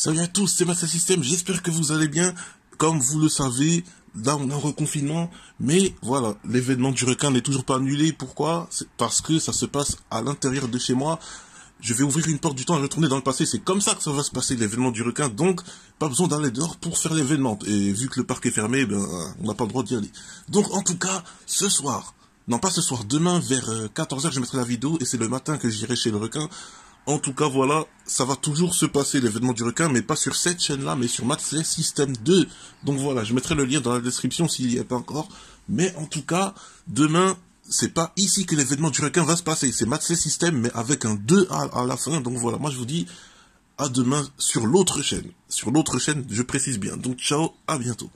Salut à tous, c'est Massa System, j'espère que vous allez bien. Comme vous le savez, là on est en reconfinement, mais voilà, l'événement du requin n'est toujours pas annulé. Pourquoi Parce que ça se passe à l'intérieur de chez moi. Je vais ouvrir une porte du temps et retourner dans le passé. C'est comme ça que ça va se passer, l'événement du requin. Donc, pas besoin d'aller dehors pour faire l'événement. Et vu que le parc est fermé, ben, on n'a pas le droit d'y aller. Donc, en tout cas, ce soir, non pas ce soir, demain vers 14h euh, je mettrai la vidéo et c'est le matin que j'irai chez le requin en tout cas, voilà, ça va toujours se passer l'événement du requin, mais pas sur cette chaîne-là, mais sur Maxley System 2. Donc voilà, je mettrai le lien dans la description s'il n'y a pas encore. Mais en tout cas, demain, c'est pas ici que l'événement du requin va se passer. C'est Maxley System, mais avec un 2 à la fin. Donc voilà, moi je vous dis à demain sur l'autre chaîne. Sur l'autre chaîne, je précise bien. Donc ciao, à bientôt.